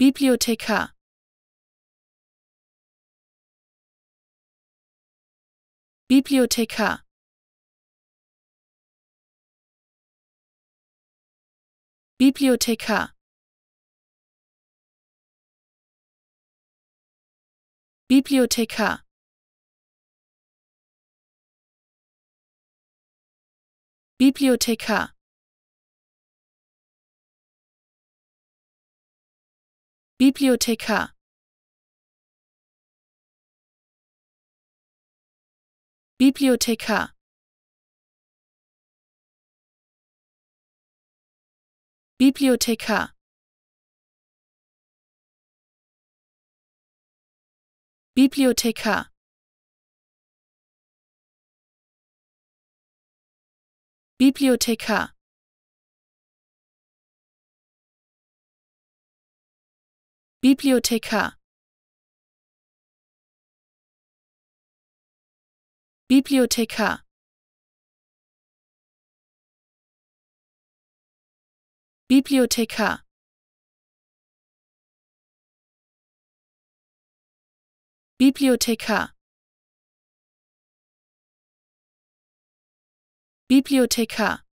Bibliothekar Bibliothekar Bibliothekar Bibliothekar Bibliothekar Bibliothekar Bibliothekar Bibliothekar Bibliothekar Bibliothekar Bibliothekar Bibliothekar Bibliothekar Bibliothekar Bibliothekar